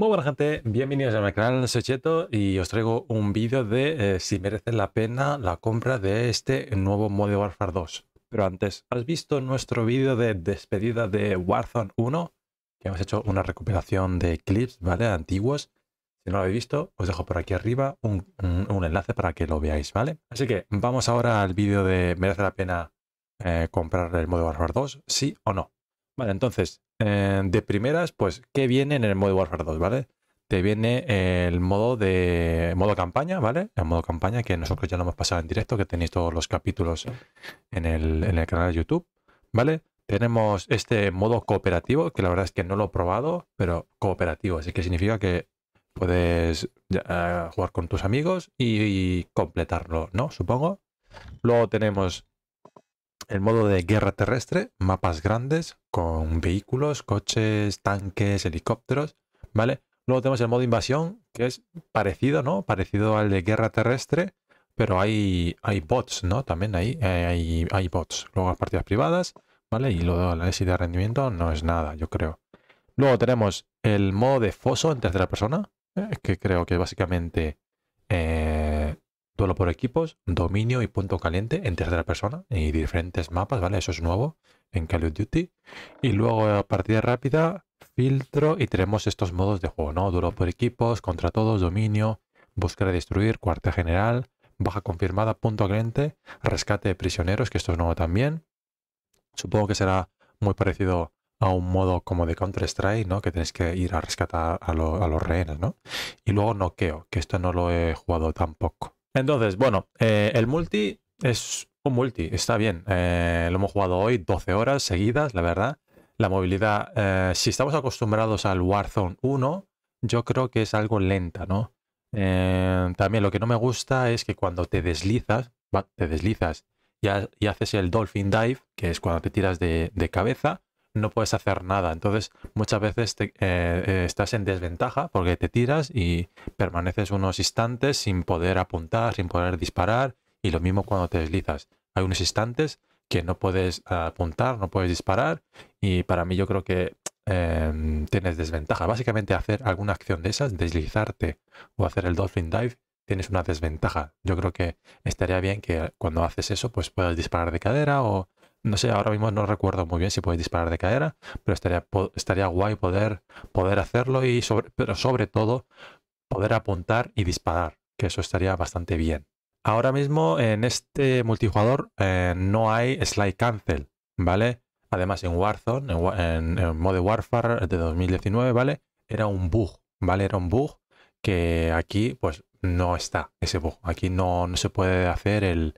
Muy buena gente, bienvenidos a mi canal, soy Cheto y os traigo un vídeo de eh, si merece la pena la compra de este nuevo modo Warfare 2. Pero antes, ¿has visto nuestro vídeo de despedida de Warzone 1? Que hemos hecho una recuperación de clips, ¿vale? Antiguos. Si no lo habéis visto, os dejo por aquí arriba un, enlace para que lo veáis, ¿vale? Así que vamos ahora al vídeo de ¿merece la pena eh, comprar el modo Warfare 2? ¿Sí o no? Vale, entonces, eh, de primeras, pues, que viene en el modo Warfare 2, ¿vale? Te viene el modo de modo campaña, ¿vale? El modo campaña que nosotros ya lo hemos pasado en directo, que tenéis todos los capítulos en el, canal de YouTube, ¿vale? Tenemos este modo cooperativo, que la verdad es que no lo he probado, pero cooperativo, así que significa que puedes eh, jugar con tus amigos y, completarlo, ¿no? Supongo. Luego tenemos el modo de guerra terrestre, mapas grandes con vehículos, coches, tanques, helicópteros, ¿vale? Luego tenemos el modo invasión, que es parecido, ¿no? Parecido al de guerra terrestre, pero hay, hay bots, ¿no? También ahí eh, hay, bots. Luego las partidas privadas, ¿vale? Y luego la análisis de rendimiento no es nada, yo creo. Luego tenemos el modo de foso en tercera persona, ¿eh? que creo que básicamente eh, duelo por equipos, dominio y punto caliente en tercera persona y diferentes mapas, ¿vale? Eso es nuevo en Call of Duty. Y luego eh, partida rápida, filtro y tenemos estos modos de juego, ¿no? Duelo por equipos, contra todos, dominio, búsqueda de destruir, cuarta general, baja confirmada, punto caliente, rescate de prisioneros, que esto es nuevo también. Supongo que será muy parecido a un modo como de Counter-Strike, ¿no? Que tenéis que ir a rescatar a, a los rehenes, ¿no? Y luego noqueo, que esto no lo he jugado tampoco. Entonces, bueno, eh, el multi es un multi, está bien. Eh, lo hemos jugado hoy 12 horas seguidas, la verdad. La movilidad, eh, si estamos acostumbrados al Warzone 1, yo creo que es algo lenta, ¿no? también lo que no me gusta es que cuando te deslizas, te deslizas y, haces el dolphin dive, que es cuando te tiras de cabeza, no puedes hacer nada. Entonces, muchas veces te, eh, eh, estás en desventaja porque te tiras y permaneces unos instantes sin poder apuntar, sin poder disparar. Y lo mismo cuando te deslizas. Hay unos instantes que no puedes apuntar, no puedes disparar. Y para mí yo creo que em, tienes desventaja. Básicamente hacer alguna acción de esas, deslizarte o hacer el dolphin dive, tienes una desventaja. Yo creo que estaría bien que cuando haces eso pues puedas disparar de cadera o no sé, ahora mismo no recuerdo muy bien si podéis disparar de cadera, pero estaría, estaría guay poder, poder hacerlo y sobre, pero sobre todo poder apuntar y disparar, que eso estaría bastante bien. Ahora mismo en este multijugador eh, no hay slide cancel, ¿vale? Además en Warzone, en, el modo Warfare de 2019, ¿vale? Era un bug, ¿vale? Era un bug que aquí pues no está ese bug. Aquí no, se puede hacer el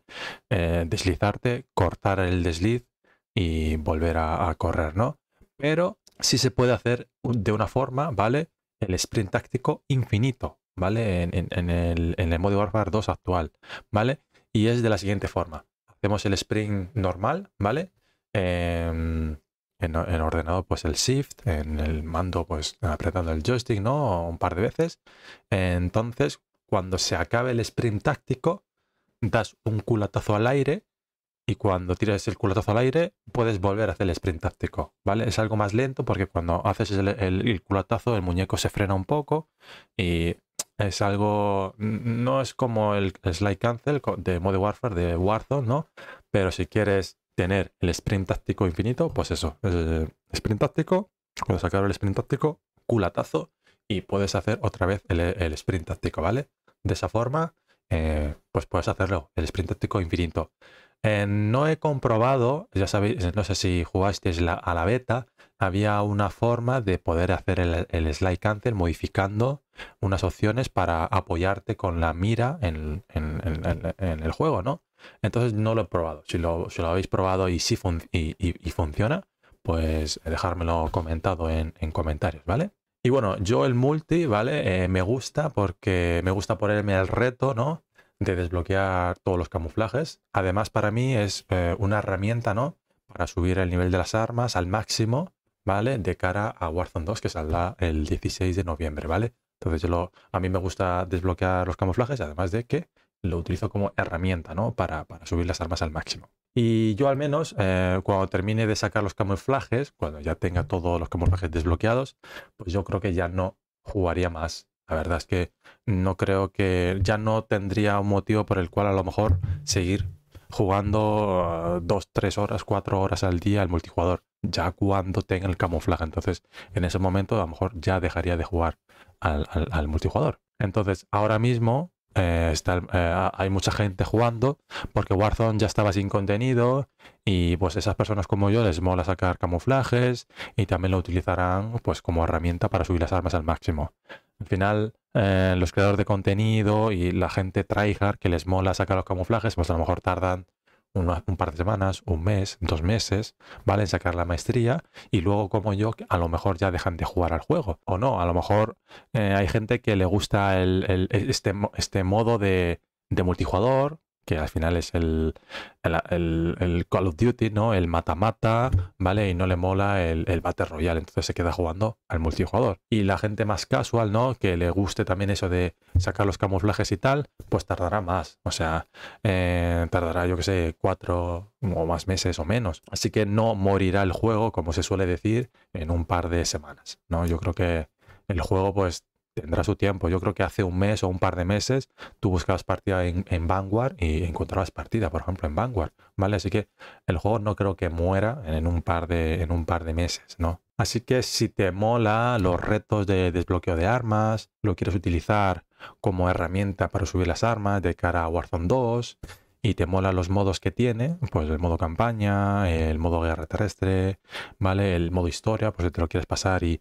eh, deslizarte, cortar el desliz y volver a, correr, ¿no? Pero sí se puede hacer de una forma, ¿vale? El sprint táctico infinito, ¿vale? En, el, en el modo Warfare 2 actual, ¿vale? Y es de la siguiente forma. Hacemos el sprint normal, ¿vale? Em, en, en, ordenador pues el shift, en el mando pues apretando el joystick, ¿no? Un par de veces. Entonces, cuando se acabe el sprint táctico, das un culatazo al aire y cuando tiras el culatazo al aire puedes volver a hacer el sprint táctico, ¿vale? Es algo más lento porque cuando haces el, culatazo el muñeco se frena un poco y es algo, no es como el slide cancel de modo Warfare, de Warzone, ¿no? Pero si quieres tener el sprint táctico infinito, pues eso, eh, sprint táctico, cuando se acaba el sprint táctico, culatazo y puedes hacer otra vez el sprint táctico, ¿vale? De esa forma, eh, pues puedes hacerlo, el sprint táctico infinito. Eh, no he comprobado, ya sabéis, no sé si jugasteis a la beta, había una forma de poder hacer el, slide cancel modificando unas opciones para apoyarte con la mira en, el juego, ¿no? Entonces no lo he probado. Si lo, si lo habéis probado y si y, funciona, pues dejármelo comentado en, comentarios, ¿vale? Y bueno, yo el multi, ¿vale? Eh, me gusta porque me gusta ponerme el reto, ¿no? De desbloquear todos los camuflajes. Además, para mí es eh, una herramienta, ¿no? Para subir el nivel de las armas al máximo, ¿vale? De cara a Warzone 2, que saldrá el 16 de noviembre, ¿vale? Entonces, yo lo, a mí me gusta desbloquear los camuflajes, además de que lo utilizo como herramienta, ¿no? para subir las armas al máximo. Y yo al menos, eh, cuando termine de sacar los camuflajes, cuando ya tenga todos los camuflajes desbloqueados, pues yo creo que ya no jugaría más. La verdad es que no creo que ya no tendría un motivo por el cual a lo mejor seguir jugando 2, ah, dos, tres horas, cuatro horas al día al multijugador, ya cuando tenga el camuflaje. Entonces, en ese momento a lo mejor ya dejaría de jugar al multijugador. Entonces, ahora mismo eh, eh, hay mucha gente jugando, porque Warzone ya estaba sin contenido y pues esas personas como yo les mola sacar camuflajes y también lo utilizarán pues como herramienta para subir las armas al máximo. Al final, eh, los creadores de contenido y la gente tryhard que les mola sacar los camuflajes, pues a lo mejor tardan un par de semanas, un mes, dos meses, ¿vale? sacar la maestría y luego como yo, a lo mejor ya dejan de jugar al juego o no, a lo mejor eh, hay gente que le gusta el, este, este modo de, de multijugador, que al final es el, Call of Duty, ¿no? El mata-mata, ¿vale? Y no le mola el, Battle Royale, entonces se queda jugando al multijugador. Y la gente más casual, ¿no? Que le guste también eso de sacar los camuflajes y tal, pues tardará más. O sea, eh, tardará, yo que sé, cuatro o más meses o menos. Así que no morirá el juego, como se suele decir, en un par de semanas, ¿no? Yo creo que el juego, pues tendrá su tiempo. Yo creo que hace un mes o un par de meses tú buscabas partida en, Vanguard y encontrabas partida, por ejemplo, en Vanguard, ¿vale? Así que el juego no creo que muera en un par de, en un par de meses, ¿no? Así que si te mola los retos de desbloqueo de armas, lo quieres utilizar como herramienta para subir las armas de cara a Warzone 2, y te mola los modos que tiene, pues el modo campaña, el modo guerra terrestre, ¿vale? El modo historia, pues si te lo quieres pasar y,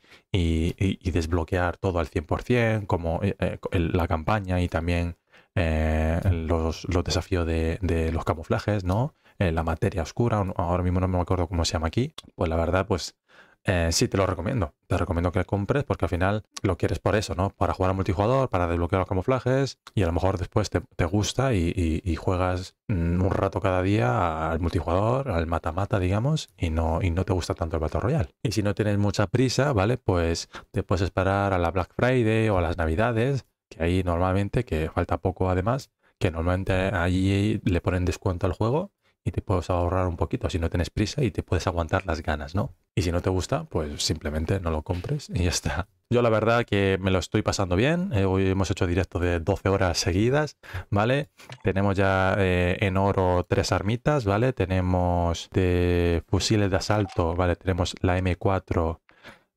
desbloquear todo al 100%, como eh, eh, la campaña y también eh, los, desafíos de, los camuflajes, ¿no? la materia oscura, ahora mismo no me acuerdo cómo se llama aquí, pues la verdad, pues eh, sí, te lo recomiendo. Te recomiendo que lo compres porque al final lo quieres por eso, ¿no? Para jugar a multijugador, para desbloquear los camuflajes y a lo mejor después te, gusta y, juegas mm, un rato cada día al multijugador, al mata-mata, digamos, y no, y no te gusta tanto el Battle Royale. Y si no tienes mucha prisa, ¿vale? Pues te puedes esperar a la Black Friday o a las Navidades, que ahí normalmente, que falta poco además, que normalmente allí le ponen descuento al juego y te puedes ahorrar un poquito si no tienes prisa y te puedes aguantar las ganas, ¿no? Y si no te gusta, pues simplemente no lo compres y ya está. Yo la verdad que me lo estoy pasando bien. Eh, hoy hemos hecho directo de 12 horas seguidas, ¿vale? Tenemos ya eh, en oro tres armitas, ¿vale? Tenemos de fusiles de asalto, ¿vale? Tenemos la M4,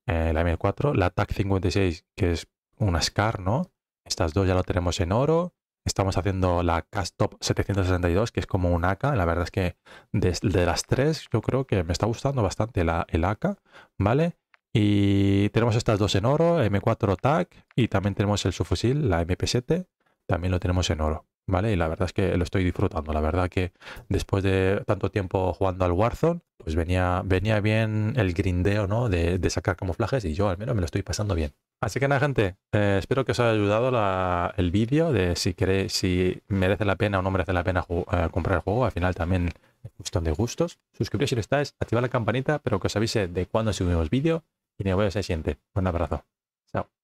eh, la M4, la TAC 56, que es una SCAR, ¿no? Estas dos ya lo tenemos en oro. Estamos haciendo la Cast Top 762, que es como un AK. La verdad es que de, las tres, yo creo que me está gustando bastante la, el AK, ¿vale? Y tenemos estas dos en oro, M4 TAC, y también tenemos el subfusil, la MP7, también lo tenemos en oro, ¿vale? Y la verdad es que lo estoy disfrutando. La verdad que después de tanto tiempo jugando al Warzone, pues venía, venía bien el grindeo, ¿no? de sacar camuflajes y yo al menos me lo estoy pasando bien. Así que nada, gente, eh, espero que os haya ayudado el vídeo de si si merece la pena o no merece la pena eh, comprar el juego. Al final también es cuestión de gustos. Suscribiros si lo estáis, activad la campanita, pero que os avise de cuándo subimos vídeo y nos vemos en el siguiente. Un abrazo. Chao.